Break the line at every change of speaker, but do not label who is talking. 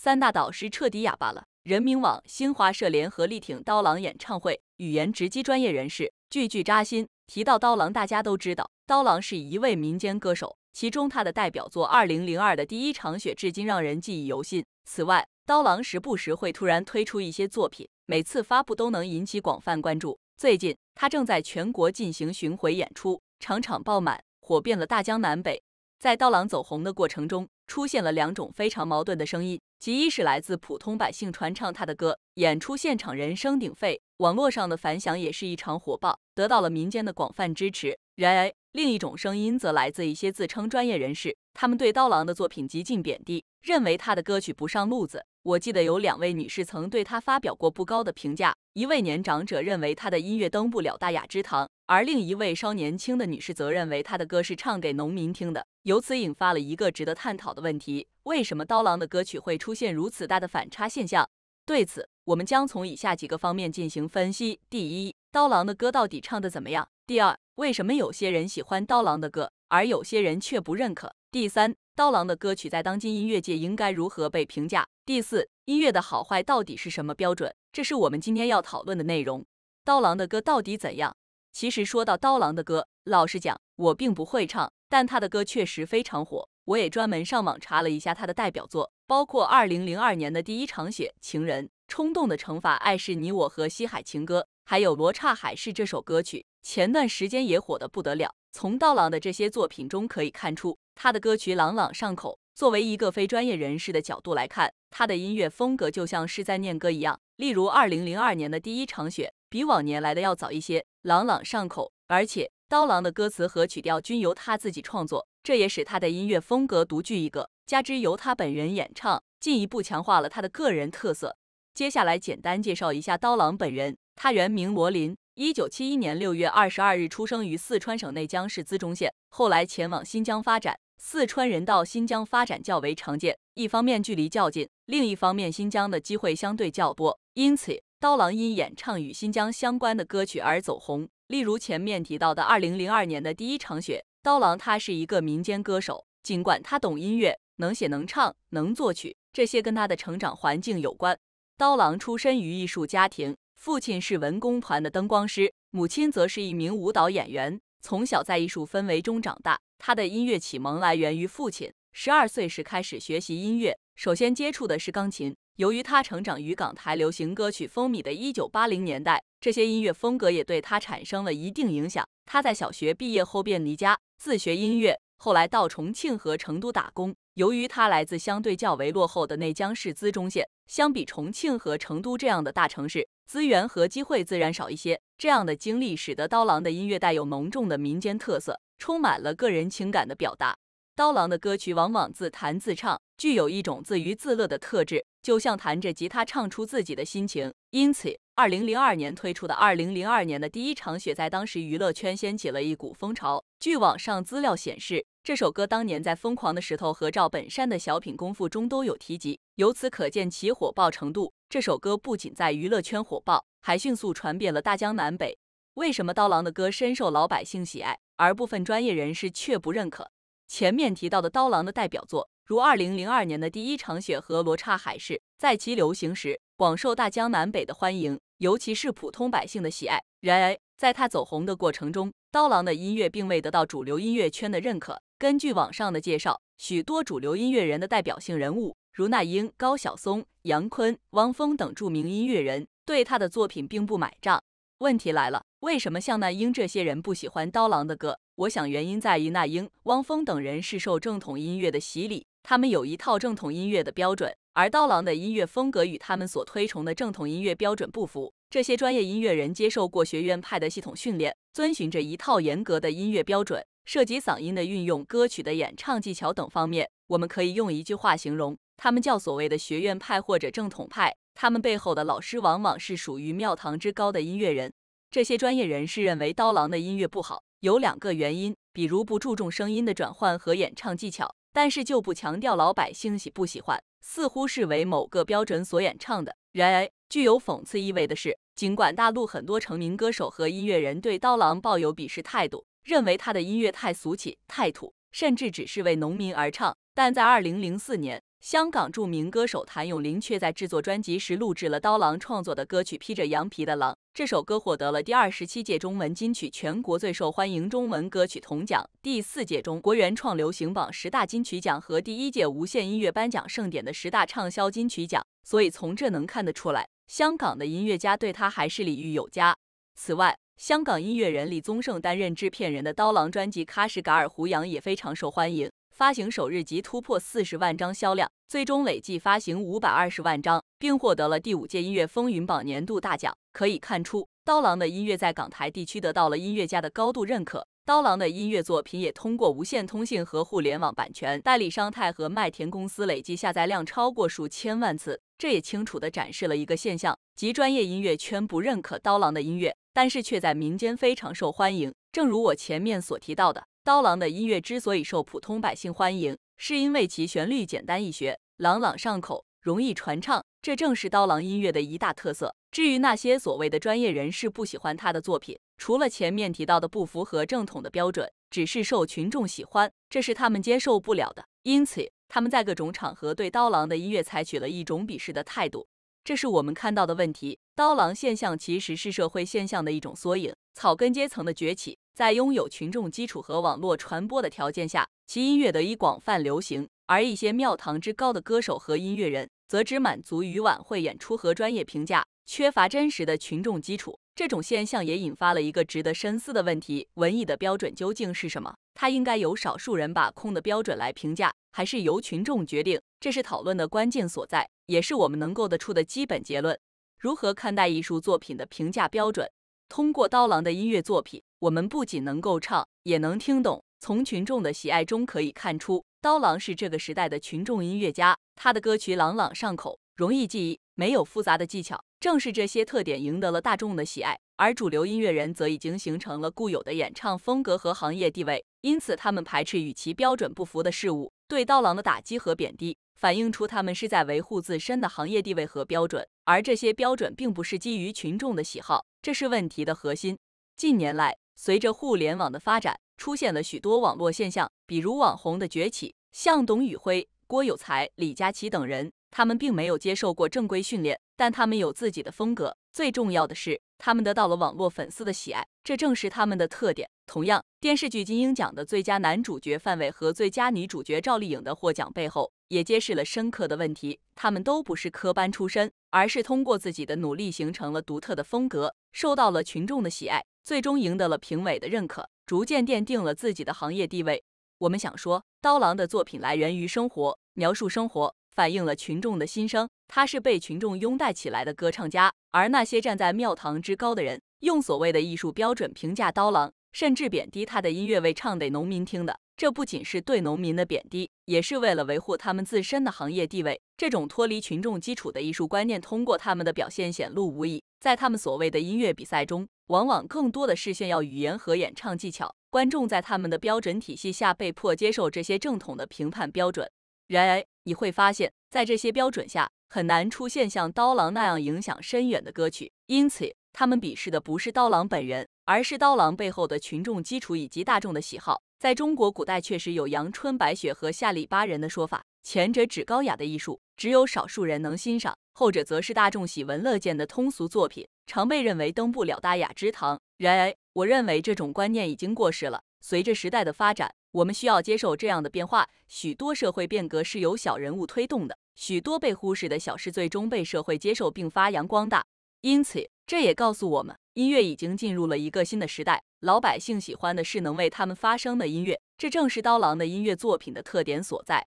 三大导师彻底哑巴了。人民网、新华社联合力挺刀郎演唱会，语言直击专业人士，句句扎心。提到刀郎，大家都知道，刀郎是一位民间歌手，其中他的代表作《二零零二的第一场雪》至今让人记忆犹新。此外，刀郎时不时会突然推出一些作品，每次发布都能引起广泛关注。最近，他正在全国进行巡回演出，场场爆满，火遍了大江南北。在刀郎走红的过程中，出现了两种非常矛盾的声音。其一是来自普通百姓传唱他的歌，演出现场人声鼎沸，网络上的反响也是一场火爆，得到了民间的广泛支持。然而，另一种声音则来自一些自称专业人士，他们对刀郎的作品极尽贬低。认为他的歌曲不上路子。我记得有两位女士曾对他发表过不高的评价，一位年长者认为他的音乐登不了大雅之堂，而另一位稍年轻的女士则认为他的歌是唱给农民听的。由此引发了一个值得探讨的问题：为什么刀郎的歌曲会出现如此大的反差现象？对此，我们将从以下几个方面进行分析：第一，刀郎的歌到底唱的怎么样？第二，为什么有些人喜欢刀郎的歌，而有些人却不认可？第三，刀郎的歌曲在当今音乐界应该如何被评价？第四，音乐的好坏到底是什么标准？这是我们今天要讨论的内容。刀郎的歌到底怎样？其实说到刀郎的歌，老实讲，我并不会唱，但他的歌确实非常火。我也专门上网查了一下他的代表作，包括二零零二年的《第一场雪》、《情人》、《冲动的惩罚》、《爱是你我》和《西海情歌》。还有《罗刹海市》这首歌曲，前段时间也火得不得了。从刀郎的这些作品中可以看出，他的歌曲朗朗上口。作为一个非专业人士的角度来看，他的音乐风格就像是在念歌一样。例如，二零零二年的《第一场雪》比往年来的要早一些，朗朗上口。而且，刀郎的歌词和曲调均由他自己创作，这也使他的音乐风格独具一格。加之由他本人演唱，进一步强化了他的个人特色。接下来，简单介绍一下刀郎本人。他原名罗林，一九七一年六月二十二日出生于四川省内江市资中县，后来前往新疆发展。四川人到新疆发展较为常见，一方面距离较近，另一方面新疆的机会相对较多。因此，刀郎因演唱与新疆相关的歌曲而走红，例如前面提到的《二零零二年的第一场雪》。刀郎他是一个民间歌手，尽管他懂音乐，能写能唱能作曲，这些跟他的成长环境有关。刀郎出身于艺术家庭。父亲是文工团的灯光师，母亲则是一名舞蹈演员。从小在艺术氛围中长大，他的音乐启蒙来源于父亲。十二岁时开始学习音乐，首先接触的是钢琴。由于他成长于港台流行歌曲风靡的一九八零年代，这些音乐风格也对他产生了一定影响。他在小学毕业后便离家自学音乐，后来到重庆和成都打工。由于他来自相对较为落后的内江市资中县，相比重庆和成都这样的大城市。资源和机会自然少一些。这样的经历使得刀郎的音乐带有浓重的民间特色，充满了个人情感的表达。刀郎的歌曲往往自弹自唱，具有一种自娱自乐的特质，就像弹着吉他唱出自己的心情。因此，二零零二年推出的《二零零二年的第一场雪》在当时娱乐圈掀起了一股风潮。据网上资料显示，这首歌当年在《疯狂的石头》和赵本山的小品《功夫》中都有提及，由此可见其火爆程度。这首歌不仅在娱乐圈火爆，还迅速传遍了大江南北。为什么刀郎的歌深受老百姓喜爱，而部分专业人士却不认可？前面提到的刀郎的代表作，如2002年的《第一场雪》和《罗刹海市》，在其流行时广受大江南北的欢迎，尤其是普通百姓的喜爱。然而，在他走红的过程中，刀郎的音乐并未得到主流音乐圈的认可。根据网上的介绍，许多主流音乐人的代表性人物。如那英、高晓松、杨坤、汪峰等著名音乐人对他的作品并不买账。问题来了，为什么像那英这些人不喜欢刀郎的歌？我想原因在于那英、汪峰等人是受正统音乐的洗礼，他们有一套正统音乐的标准，而刀郎的音乐风格与他们所推崇的正统音乐标准不符。这些专业音乐人接受过学院派的系统训练，遵循着一套严格的音乐标准，涉及嗓音的运用、歌曲的演唱技巧等方面。我们可以用一句话形容。他们叫所谓的学院派或者正统派，他们背后的老师往往是属于庙堂之高的音乐人。这些专业人士认为刀郎的音乐不好，有两个原因，比如不注重声音的转换和演唱技巧，但是就不强调老百姓喜不喜欢，似乎是为某个标准所演唱的。然而，具有讽刺意味的是，尽管大陆很多成名歌手和音乐人对刀郎抱有鄙视态度，认为他的音乐太俗气、太土，甚至只是为农民而唱，但在二零零四年。香港著名歌手谭咏麟却在制作专辑时录制了刀郎创作的歌曲《披着羊皮的狼》。这首歌获得了第二十七届中文金曲全国最受欢迎中文歌曲铜奖、第四届中国原创流行榜十大金曲奖和第一届无线音乐颁奖盛典的十大畅销金曲奖。所以从这能看得出来，香港的音乐家对他还是礼遇有加。此外，香港音乐人李宗盛担任制片人的刀郎专辑《喀什噶尔胡杨》也非常受欢迎。发行首日即突破四十万张销量，最终累计发行五百二十万张，并获得了第五届音乐风云榜年度大奖。可以看出，刀郎的音乐在港台地区得到了音乐家的高度认可。刀郎的音乐作品也通过无线通信和互联网版权代理商太和麦田公司累计下载量超过数千万次。这也清楚地展示了一个现象：即专业音乐圈不认可刀郎的音乐，但是却在民间非常受欢迎。正如我前面所提到的。刀郎的音乐之所以受普通百姓欢迎，是因为其旋律简单易学，朗朗上口，容易传唱，这正是刀郎音乐的一大特色。至于那些所谓的专业人士不喜欢他的作品，除了前面提到的不符合正统的标准，只是受群众喜欢，这是他们接受不了的，因此他们在各种场合对刀郎的音乐采取了一种鄙视的态度，这是我们看到的问题。刀郎现象其实是社会现象的一种缩影，草根阶层的崛起。在拥有群众基础和网络传播的条件下，其音乐得以广泛流行；而一些庙堂之高的歌手和音乐人，则只满足于晚会演出和专业评价，缺乏真实的群众基础。这种现象也引发了一个值得深思的问题：文艺的标准究竟是什么？它应该由少数人把控的标准来评价，还是由群众决定？这是讨论的关键所在，也是我们能够得出的基本结论。如何看待艺术作品的评价标准？通过刀郎的音乐作品。我们不仅能够唱，也能听懂。从群众的喜爱中可以看出，刀郎是这个时代的群众音乐家。他的歌曲朗朗上口，容易记忆，没有复杂的技巧。正是这些特点赢得了大众的喜爱。而主流音乐人则已经形成了固有的演唱风格和行业地位，因此他们排斥与其标准不符的事物。对刀郎的打击和贬低，反映出他们是在维护自身的行业地位和标准。而这些标准并不是基于群众的喜好，这是问题的核心。近年来。随着互联网的发展，出现了许多网络现象，比如网红的崛起，像董宇辉、郭有才、李佳琦等人，他们并没有接受过正规训练，但他们有自己的风格。最重要的是，他们得到了网络粉丝的喜爱，这正是他们的特点。同样，电视剧金鹰奖的最佳男主角范伟和最佳女主角赵丽颖的获奖背后，也揭示了深刻的问题。他们都不是科班出身，而是通过自己的努力形成了独特的风格，受到了群众的喜爱。最终赢得了评委的认可，逐渐奠定了自己的行业地位。我们想说，刀郎的作品来源于生活，描述生活，反映了群众的心声。他是被群众拥戴起来的歌唱家。而那些站在庙堂之高的人，用所谓的艺术标准评价刀郎，甚至贬低他的音乐为唱给农民听的，这不仅是对农民的贬低，也是为了维护他们自身的行业地位。这种脱离群众基础的艺术观念，通过他们的表现显露无遗。在他们所谓的音乐比赛中。往往更多的视线要语言和演唱技巧，观众在他们的标准体系下被迫接受这些正统的评判标准。然而，你会发现，在这些标准下，很难出现像刀郎那样影响深远的歌曲。因此，他们鄙视的不是刀郎本人，而是刀郎背后的群众基础以及大众的喜好。在中国古代，确实有“阳春白雪”和“下里巴人”的说法，前者指高雅的艺术，只有少数人能欣赏；后者则是大众喜闻乐见的通俗作品。常被认为登不了大雅之堂，然而，我认为这种观念已经过时了。随着时代的发展，我们需要接受这样的变化。许多社会变革是由小人物推动的，许多被忽视的小事最终被社会接受并发扬光大。因此，这也告诉我们，音乐已经进入了一个新的时代。老百姓喜欢的是能为他们发声的音乐，这正是刀郎的音乐作品的特点所在。